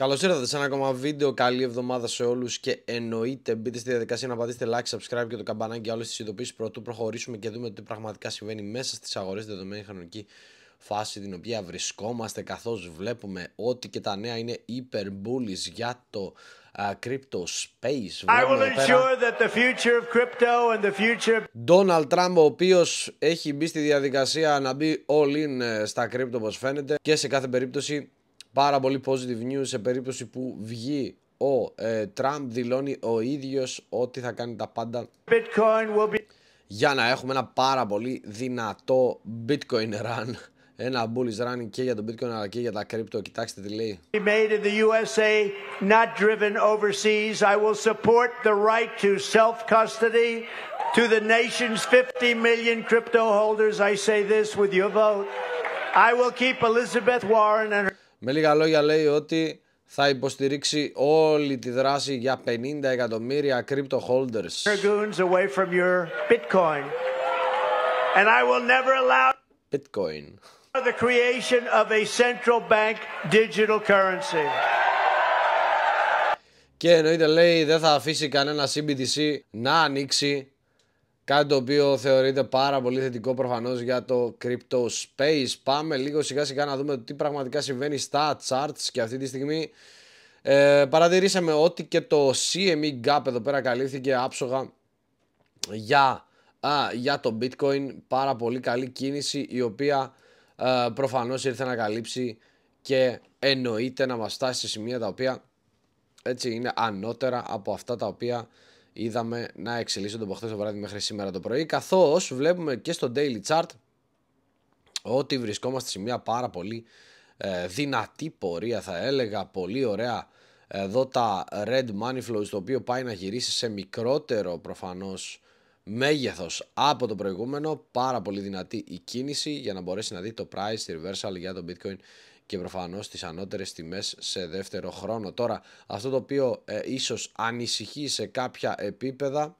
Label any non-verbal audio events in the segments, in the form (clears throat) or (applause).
Καλώς ήρθατε σε ένα ακόμα βίντεο. Καλή εβδομάδα σε όλους και εννοείται μπείτε στη διαδικασία να πατήσετε like, subscribe και το καμπανάκι για όλες τις ειδοποιήσει πρωτού προχωρήσουμε και δούμε τι πραγματικά συμβαίνει μέσα στις αγορές δεδομένη χρονική φάση την οποία βρισκόμαστε καθώς βλέπουμε ότι και τα νέα είναι υπερμπούλης για το crypto space. I will Donald Trump ο οποίος έχει μπει στη διαδικασία να μπει all in ε, στα crypto όπως φαίνεται και σε κάθε περίπτωση Πάρα πολύ positive news σε περίπτωση που βγει ο ε, Τραμπ δηλώνει ο ίδιος ότι θα κάνει τα πάντα be... για να έχουμε ένα πάρα πολύ δυνατό Bitcoin run. Ένα bullish run και για το Bitcoin αλλά και για τα κρύπτο. Κοιτάξτε τι λέει. Made in the USA, not driven overseas. I will support the right to self-custody to the nation's 50 million crypto holders. I say this with your vote. I will keep Elizabeth Warren and her... Με λίγα λόγια λέει ότι θα υποστηρίξει όλη τη δράση για 50 εκατομμύρια crypto holders. Bitcoin. And I will never allow Bitcoin. The creation of a central bank digital currency. Και εννοείται λέει δεν θα αφήσει κανένα CBDC να ανοίξει Κάτι το οποίο θεωρείται πάρα πολύ θετικό προφανώς για το crypto space. Πάμε λίγο σιγά σιγά να δούμε τι πραγματικά συμβαίνει στα charts και αυτή τη στιγμή ε, παρατηρήσαμε ότι και το CME Gap εδώ πέρα καλύφθηκε άψογα για, α, για το bitcoin. Πάρα πολύ καλή κίνηση η οποία ε, προφανώς ήρθε να καλύψει και εννοείται να μας φτάσει σε σημεία τα οποία έτσι είναι ανώτερα από αυτά τα οποία είδαμε να εξελίσσονται από χθες το βράδυ μέχρι σήμερα το πρωί. Καθώς βλέπουμε και στο Daily Chart ότι βρισκόμαστε σε μια πάρα πολύ ε, δυνατή πορεία, θα έλεγα. Πολύ ωραία εδώ τα Red Money Flows, το οποίο πάει να γυρίσει σε μικρότερο προφανώς μέγεθος από το προηγούμενο. Πάρα πολύ δυνατή η κίνηση για να μπορέσει να δει το price reversal για το Bitcoin και προφανώς τις ανώτερες τιμές σε δεύτερο χρόνο. Τώρα αυτό το οποίο ε, ίσως ανησυχεί σε κάποια επίπεδα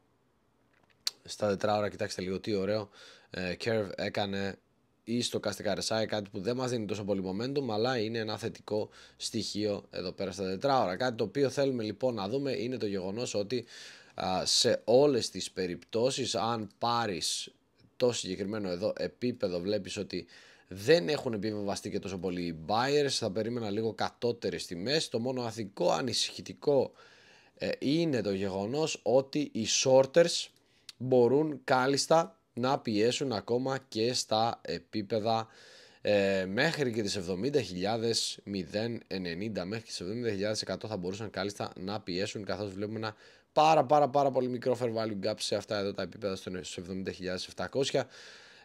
στα τετράωρα κοιτάξτε λίγο τι ωραίο ε, Curve έκανε ή στο καστικά κάτι που δεν μας δίνει τόσο πολύ momentum αλλά είναι ένα θετικό στοιχείο εδώ πέρα στα τετράωρα κάτι το οποίο θέλουμε λοιπόν να δούμε είναι το γεγονός ότι σε όλες τις περιπτώσεις αν πάρεις το συγκεκριμένο εδώ επίπεδο βλέπεις ότι δεν έχουν επιβεβαστεί και τόσο πολύ οι buyers. Θα περίμενα λίγο κατώτερες τιμές. Το μόνο αθικό ανησυχητικό ε, είναι το γεγονός ότι οι shorters μπορούν κάλλιστα να πιέσουν ακόμα και στα επίπεδα ε, μέχρι και τις 70.090 μέχρι τις 70.100 θα μπορούσαν κάλιστα να πιέσουν καθώς βλέπουμε ένα πάρα πάρα πάρα πολύ μικρό fair value gap σε αυτά εδώ τα επίπεδα στους 70.700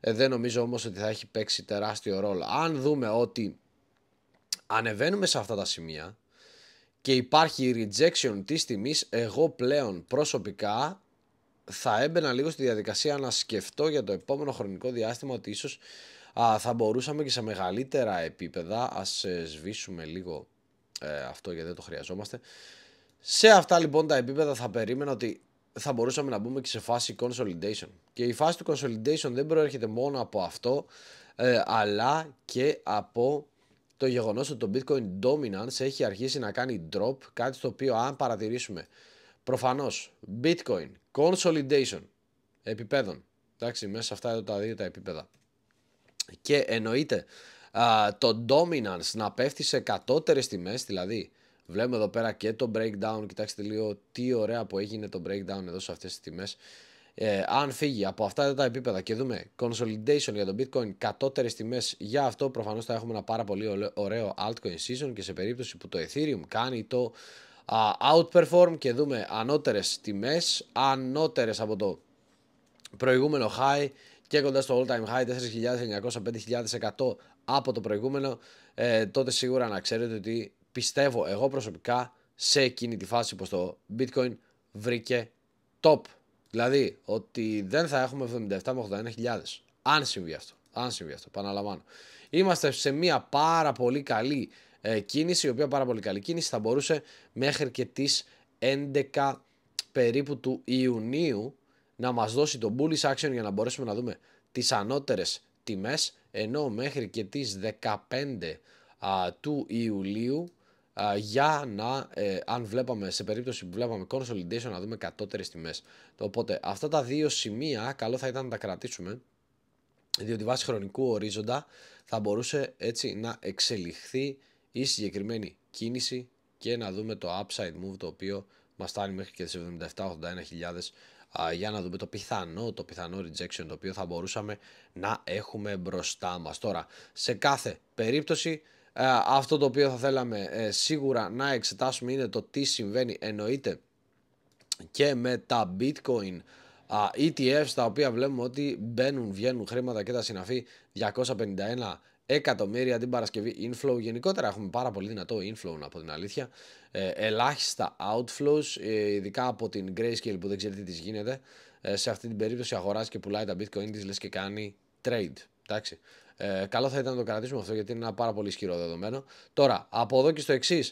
ε, δεν νομίζω όμως ότι θα έχει παίξει τεράστιο ρόλο. Αν δούμε ότι ανεβαίνουμε σε αυτά τα σημεία και υπάρχει rejection της τιμής, εγώ πλέον προσωπικά θα έμπαινα λίγο στη διαδικασία να σκεφτώ για το επόμενο χρονικό διάστημα ότι ίσως α, θα μπορούσαμε και σε μεγαλύτερα επίπεδα, ας ε, σβήσουμε λίγο ε, αυτό γιατί δεν το χρειαζόμαστε, σε αυτά λοιπόν τα επίπεδα θα περίμενα ότι θα μπορούσαμε να μπούμε και σε φάση consolidation. Και η φάση του consolidation δεν προέρχεται μόνο από αυτό, ε, αλλά και από το γεγονός ότι το bitcoin dominance έχει αρχίσει να κάνει drop, κάτι στο οποίο αν παρατηρήσουμε προφανώς bitcoin consolidation επιπέδων, εντάξει, μέσα σε αυτά εδώ τα δύο τα επίπεδα, και εννοείται α, το dominance να πέφτει σε κατώτερες τιμές, δηλαδή Βλέπουμε εδώ πέρα και το breakdown. Κοιτάξτε λίγο τι ωραία που έγινε το breakdown εδώ σε αυτές τις τιμές. Ε, αν φύγει από αυτά τα επίπεδα και δούμε consolidation για το bitcoin, κατώτερες τιμές για αυτό προφανώς θα έχουμε ένα πάρα πολύ ωραίο altcoin season και σε περίπτωση που το ethereum κάνει το outperform και δούμε ανώτερες τιμές. ανώτερες από το προηγούμενο high και κοντά στο all time high 4.900-5.100 από το προηγούμενο, ε, τότε σίγουρα να ξέρετε ότι πιστεύω εγώ προσωπικά σε εκείνη τη φάση πως το bitcoin βρήκε top. Δηλαδή ότι δεν θα έχουμε 77 με 81 Αν συμβεί αυτό. Αν συμβεί αυτό. Παναλαμβάνω. Είμαστε σε μια πάρα πολύ καλή ε, κίνηση, η οποία πάρα πολύ καλή κίνηση θα μπορούσε μέχρι και τις 11 περίπου του Ιουνίου να μας δώσει το bullish action για να μπορέσουμε να δούμε τις ανώτερες τιμές ενώ μέχρι και τις 15 του Ιουλίου για να, ε, αν βλέπαμε, σε περίπτωση που βλέπαμε consolidation, να δούμε κατώτερες τιμές. Οπότε αυτά τα δύο σημεία καλό θα ήταν να τα κρατήσουμε, διότι βάσει χρονικού ορίζοντα θα μπορούσε έτσι να εξελιχθεί η συγκεκριμένη κίνηση και να δούμε το upside move το οποίο μας φτάνει μέχρι και τις 77-81 χιλιάδες για να δούμε το πιθανό, το πιθανό rejection το οποίο θα μπορούσαμε να έχουμε μπροστά μας. Τώρα, σε κάθε περίπτωση ε, αυτό το οποίο θα θέλαμε ε, σίγουρα να εξετάσουμε είναι το τι συμβαίνει εννοείται και με τα bitcoin ETFs τα οποία βλέπουμε ότι μπαίνουν, βγαίνουν χρήματα και τα συναφή 251 εκατομμύρια την Παρασκευή inflow. Γενικότερα έχουμε πάρα πολύ δυνατό inflow από την αλήθεια. Ε, ελάχιστα outflows, ε, ειδικά από την Grayscale που δεν ξέρετε τι της γίνεται. σε αυτή την περίπτωση αγοράζει και πουλάει τα bitcoin της λες και κάνει trade. Εντάξει. Ε, καλό θα ήταν να το κρατήσουμε αυτό γιατί είναι ένα πάρα πολύ ισχυρό δεδομένο. Τώρα, από εδώ και στο εξής,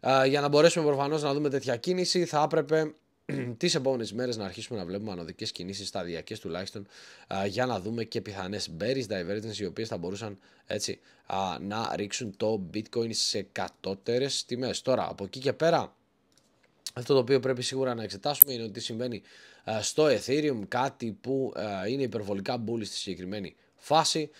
ε, για να μπορέσουμε προφανώς να δούμε τέτοια κίνηση, θα έπρεπε (clears throat) τις επόμενες μέρες να αρχίσουμε να βλέπουμε ανωδικές κινήσεις, σταδιακές τουλάχιστον, ε, για να δούμε και πιθανές bearish divergence οι οποίες θα μπορούσαν έτσι, να ρίξουν το bitcoin σε κατώτερες τιμές. Τώρα, από εκεί και πέρα, αυτό το οποίο πρέπει σίγουρα να εξετάσουμε είναι ότι συμβαίνει ε, στο Ethereum κάτι που είναι υπερβολικά bullish στη συγκεκριμένη φάση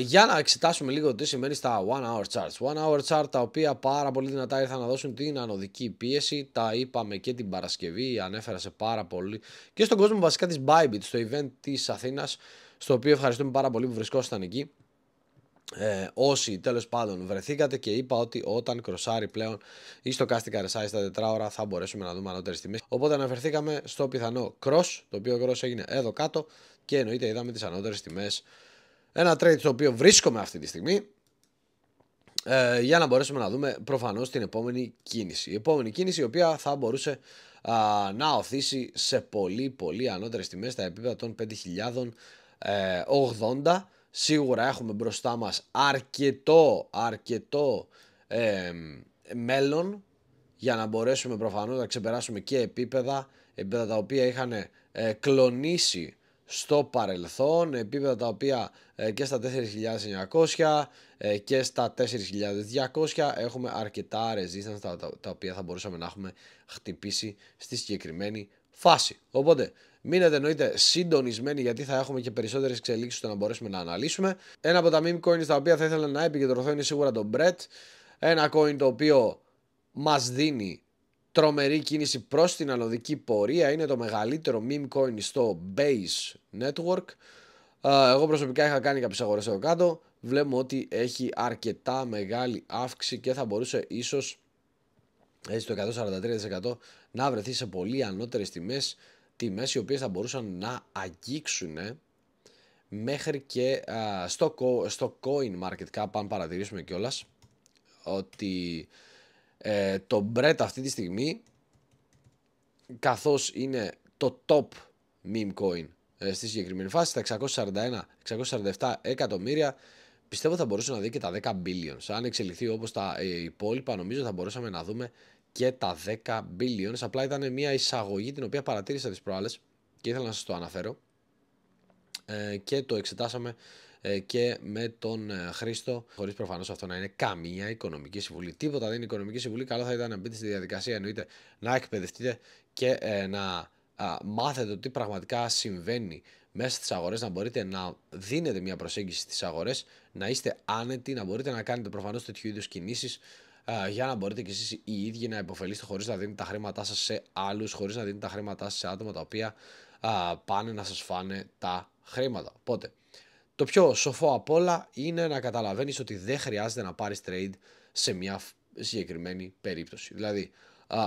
για να εξετάσουμε λίγο τι σημαίνει στα one hour charts. One hour chart τα οποία πάρα πολύ δυνατά ήρθαν να δώσουν την ανωδική πίεση. Τα είπαμε και την Παρασκευή, ανέφερα σε πάρα πολύ. Και στον κόσμο βασικά της Bybit, στο event της Αθήνας, στο οποίο ευχαριστούμε πάρα πολύ που βρισκόσασταν εκεί. Ε, όσοι τέλος πάντων βρεθήκατε και είπα ότι όταν κροσάρει πλέον ή στο casting ρεσάει στα τετράωρα θα μπορέσουμε να δούμε ανώτερες τιμές οπότε αναφερθήκαμε στο πιθανό cross το οποίο cross έγινε εδώ κάτω και εννοείται είδαμε τις ανώτερες τιμές ένα trade στο οποίο βρίσκομαι αυτή τη στιγμή ε, για να μπορέσουμε να δούμε προφανώς την επόμενη κίνηση. Η επόμενη κίνηση η οποία θα μπορούσε να οθήσει σε πολύ πολύ ανώτερες τιμές στα επίπεδα των 5.080. Ε, Σίγουρα έχουμε μπροστά μας αρκετό, αρκετό μέλλον για να μπορέσουμε προφανώς να ξεπεράσουμε και επίπεδα, επίπεδα τα οποία είχαν ε, κλονίσει στο παρελθόν, επίπεδα τα οποία ε, και στα 4.900 ε, και στα 4.200 έχουμε αρκετά resistance τα, οποία θα μπορούσαμε να έχουμε χτυπήσει στη συγκεκριμένη φάση. Οπότε μείνετε εννοείται συντονισμένοι γιατί θα έχουμε και περισσότερες εξελίξεις ώστε να μπορέσουμε να αναλύσουμε. Ένα από τα meme coins τα οποία θα ήθελα να επικεντρωθώ είναι σίγουρα το Brett. Ένα coin το οποίο μας δίνει Τρομερή κίνηση προς την ανωδική πορεία. Είναι το μεγαλύτερο meme coin στο Base Network. Εγώ προσωπικά είχα κάνει κάποιες αγορές εδώ κάτω. Βλέπουμε ότι έχει αρκετά μεγάλη αύξηση και θα μπορούσε ίσως έτσι το 143% να βρεθεί σε πολύ ανώτερες τιμές, τιμές οι οποίες θα μπορούσαν να αγγίξουν ε, μέχρι και στο, coin market cap αν παρατηρήσουμε κιόλας ότι ε, το Μπρέτ αυτή τη στιγμή καθώς είναι το top meme coin ε, στη συγκεκριμένη φάση τα 641-647 εκατομμύρια πιστεύω θα μπορούσε να δει και τα 10 billions αν εξελιχθεί όπως τα ε, υπόλοιπα νομίζω θα μπορούσαμε να δούμε και τα 10 billions απλά ήταν μια εισαγωγή την οποία παρατήρησα τις προάλλες και ήθελα να σας το αναφέρω ε, και το εξετάσαμε ε, και με τον ε, Χρήστο, χωρίς προφανώς αυτό να είναι καμία οικονομική συμβουλή. Τίποτα δεν είναι οικονομική συμβουλή. Καλό θα ήταν να μπείτε στη διαδικασία εννοείται να εκπαιδευτείτε και ε, να μάθετε τι πραγματικά συμβαίνει μέσα στις αγορές, να μπορείτε να δίνετε μια προσέγγιση στις αγορές, να είστε άνετοι, να μπορείτε να κάνετε προφανώς τέτοιου είδους κινήσεις, για να μπορείτε κι εσείς οι ίδιοι να υποφελείστε χωρίς να δίνετε τα χρήματά σας σε άλλους, χωρίς να δίνετε τα χρήματά σας σε άτομα τα οποία πάνε να σας φάνε τα χρήματα. Οπότε, το πιο σοφό απ' όλα είναι να καταλαβαίνεις ότι δεν χρειάζεται να πάρεις trade σε μια συγκεκριμένη περίπτωση. Δηλαδή,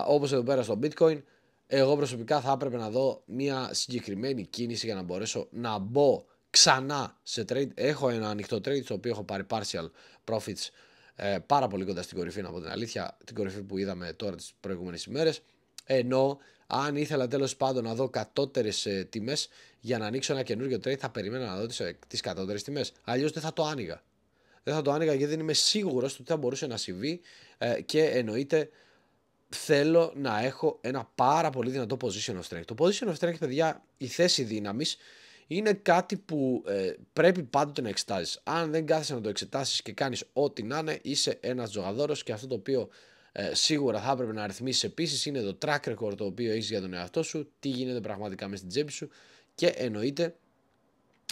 όπως εδώ πέρα στο Bitcoin, εγώ προσωπικά θα έπρεπε να δω μια συγκεκριμένη κίνηση για να μπορέσω να μπω ξανά σε trade. Έχω ένα ανοιχτό trade στο οποίο έχω πάρει partial profits ε, πάρα πολύ κοντά στην κορυφή, από την αλήθεια. Την κορυφή που είδαμε τώρα τις προηγούμενες ημέρες. Ενώ αν ήθελα τέλος πάντων να δω κατώτερες ε, τιμές για να ανοίξω ένα καινούριο τρέι θα περίμενα να δω τις ε, κατώτερες τιμές. Αλλιώς δεν θα το άνοιγα. Δεν θα το άνοιγα γιατί δεν είμαι σίγουρος ότι θα μπορούσε να συμβεί ε, και εννοείται θέλω να έχω ένα πάρα πολύ δυνατό position of strength. Το position of strength, παιδιά, η θέση δύναμης είναι κάτι που πρέπει πάντοτε να εξετάζεις. Αν δεν κάθεσαι να το εξετάσεις και κάνεις ό,τι να είναι, είσαι ένας ζωγαδόρος και αυτό το οποίο ε, σίγουρα θα έπρεπε να αριθμίσει επίσης είναι το track record το οποίο έχεις για τον εαυτό σου, τι γίνεται πραγματικά μες στην τσέπη σου και εννοείται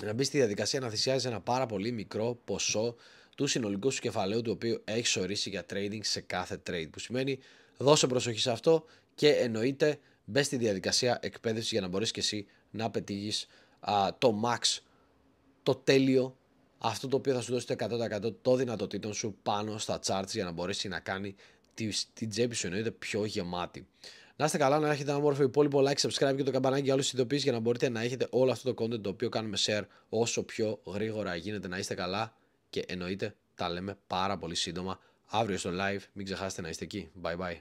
να μπεις στη διαδικασία να θυσιάζεις ένα πάρα πολύ μικρό ποσό του συνολικού σου κεφαλαίου του οποίου έχεις ορίσει για trading σε κάθε trade. Που σημαίνει δώσε προσοχή σε αυτό και εννοείται μπες στη διαδικασία εκπαίδευσης για να μπορείς και εσύ να πετύχεις το max, το τέλειο, αυτό το οποίο θα σου δώσει το 100% των δυνατοτήτων σου πάνω στα charts για να μπορέσει να κάνει τη, την τσέπη σου εννοείται πιο γεμάτη. Να είστε καλά, να έχετε ένα όμορφο υπόλοιπο like, subscribe και το καμπανάκι για όλες τις για να μπορείτε να έχετε όλο αυτό το content το οποίο κάνουμε share όσο πιο γρήγορα γίνεται. Να είστε καλά και εννοείται τα λέμε πάρα πολύ σύντομα αύριο στο live. Μην ξεχάσετε να είστε εκεί. Bye bye.